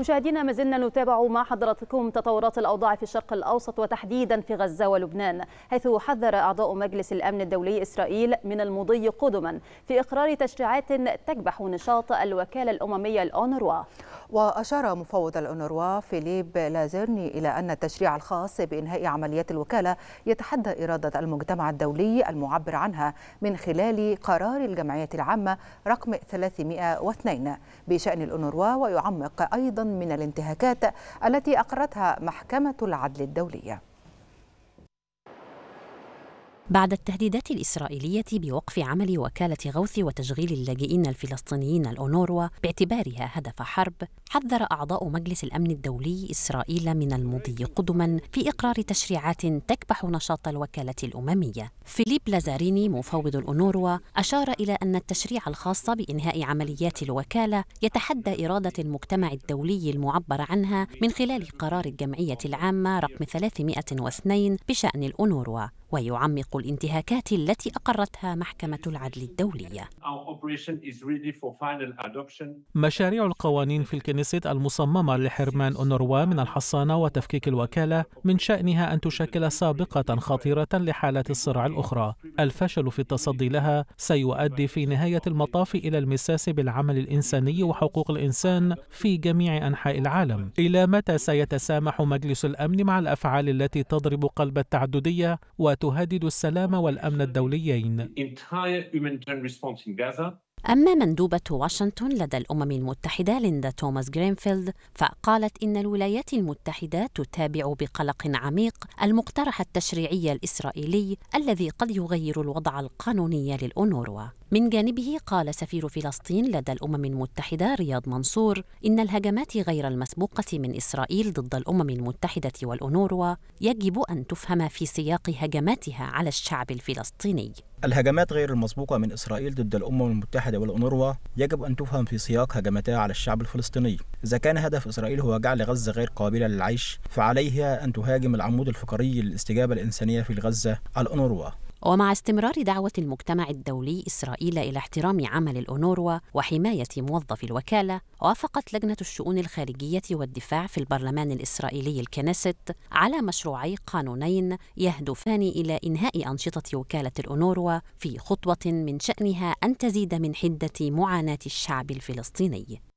مشاهدينا ما زلنا نتابع مع حضراتكم تطورات الاوضاع في الشرق الاوسط وتحديدا في غزه ولبنان حيث حذر اعضاء مجلس الامن الدولي اسرائيل من المضي قدما في اقرار تشريعات تكبح نشاط الوكاله الامميه الاونروا واشار مفوض الاونروا فيليب لازيرني الى ان التشريع الخاص بانهاء عمليات الوكاله يتحدى اراده المجتمع الدولي المعبر عنها من خلال قرار الجمعيه العامه رقم 302 بشان الاونروا ويعمق ايضا من الانتهاكات التي أقرتها محكمة العدل الدولية بعد التهديدات الإسرائيلية بوقف عمل وكالة غوث وتشغيل اللاجئين الفلسطينيين الأونروا باعتبارها هدف حرب، حذر أعضاء مجلس الأمن الدولي إسرائيل من المضي قدما في إقرار تشريعات تكبح نشاط الوكالة الأممية. فيليب لازاريني مفوض الأونروا أشار إلى أن التشريع الخاص بإنهاء عمليات الوكالة يتحدى إرادة المجتمع الدولي المعبر عنها من خلال قرار الجمعية العامة رقم 302 بشأن الأونروا ويعمق الانتهاكات التي أقرتها محكمة العدل الدولية مشاريع القوانين في الكنيسة المصممة لحرمان أونروا من الحصانة وتفكيك الوكالة من شأنها أن تشكل سابقة خطيرة لحالات الصراع الأخرى الفشل في التصدي لها سيؤدي في نهاية المطاف إلى المساس بالعمل الإنساني وحقوق الإنسان في جميع أنحاء العالم إلى متى سيتسامح مجلس الأمن مع الأفعال التي تضرب قلب التعددية وت تهدد السلام والأمن الدوليين. أما مندوبة واشنطن لدى الأمم المتحدة ليندا توماس جرينفيلد فقالت إن الولايات المتحدة تتابع بقلق عميق المقترح التشريعي الإسرائيلي الذي قد يغير الوضع القانوني للأونروا من جانبه قال سفير فلسطين لدى الأمم المتحدة رياض منصور إن الهجمات غير المسبوقة من إسرائيل ضد الأمم المتحدة والأونروا يجب أن تفهم في سياق هجماتها على الشعب الفلسطيني الهجمات غير المسبوقة من إسرائيل ضد الأمم المتحدة والأونروا يجب أن تفهم في سياق هجمتها على الشعب الفلسطيني إذا كان هدف إسرائيل هو جعل غزة غير قابلة للعيش فعليها أن تهاجم العمود الفقري للاستجابة الإنسانية في غزة الأونروا ومع استمرار دعوة المجتمع الدولي إسرائيل إلى احترام عمل الأونوروا وحماية موظفي الوكالة، وافقت لجنة الشؤون الخارجية والدفاع في البرلمان الإسرائيلي الكنيست على مشروعي قانونين يهدفان إلى إنهاء أنشطة وكالة الأونوروا في خطوة من شأنها أن تزيد من حدة معاناة الشعب الفلسطيني.